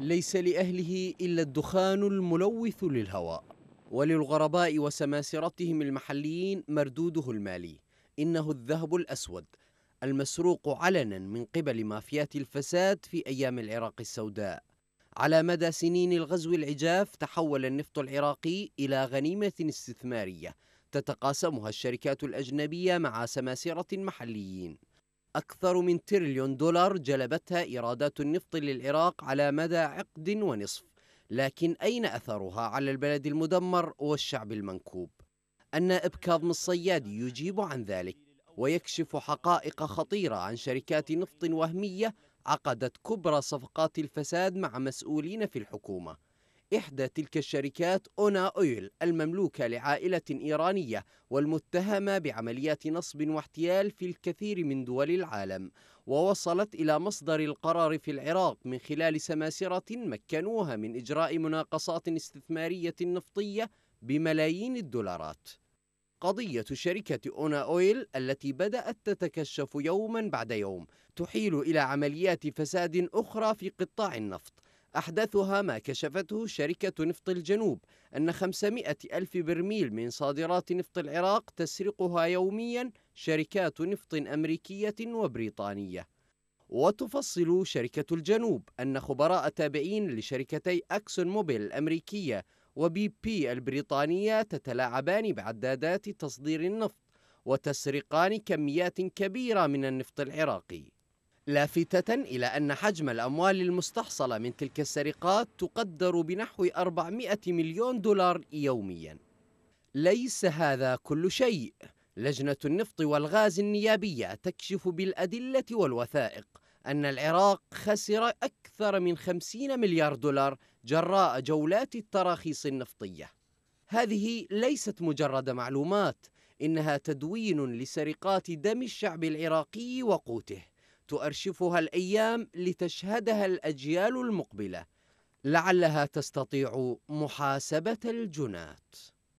ليس لأهله إلا الدخان الملوث للهواء وللغرباء وسماسرتهم المحليين مردوده المالي إنه الذهب الأسود المسروق علنا من قبل مافيات الفساد في أيام العراق السوداء على مدى سنين الغزو العجاف تحول النفط العراقي إلى غنيمة استثمارية تتقاسمها الشركات الأجنبية مع سماسرة محليين أكثر من تريليون دولار جلبتها إيرادات النفط للعراق على مدى عقد ونصف لكن أين أثرها على البلد المدمر والشعب المنكوب؟ النائب كاظم الصياد يجيب عن ذلك ويكشف حقائق خطيرة عن شركات نفط وهمية عقدت كبرى صفقات الفساد مع مسؤولين في الحكومة إحدى تلك الشركات أونا أويل المملوكة لعائلة إيرانية والمتهمة بعمليات نصب واحتيال في الكثير من دول العالم ووصلت إلى مصدر القرار في العراق من خلال سماسرة مكنوها من إجراء مناقصات استثمارية نفطية بملايين الدولارات قضية شركة أونا أويل التي بدأت تتكشف يوما بعد يوم تحيل إلى عمليات فساد أخرى في قطاع النفط أحدثها ما كشفته شركة نفط الجنوب أن 500 ألف برميل من صادرات نفط العراق تسرقها يوميا شركات نفط أمريكية وبريطانية وتفصل شركة الجنوب أن خبراء تابعين لشركتي أكسون موبيل الأمريكية وبي بي البريطانية تتلاعبان بعدادات تصدير النفط وتسرقان كميات كبيرة من النفط العراقي لافتة إلى أن حجم الأموال المستحصلة من تلك السرقات تقدر بنحو 400 مليون دولار يوميا ليس هذا كل شيء لجنة النفط والغاز النيابية تكشف بالأدلة والوثائق أن العراق خسر أكثر من 50 مليار دولار جراء جولات التراخيص النفطية هذه ليست مجرد معلومات إنها تدوين لسرقات دم الشعب العراقي وقوته تؤرشفها الايام لتشهدها الاجيال المقبله لعلها تستطيع محاسبه الجنات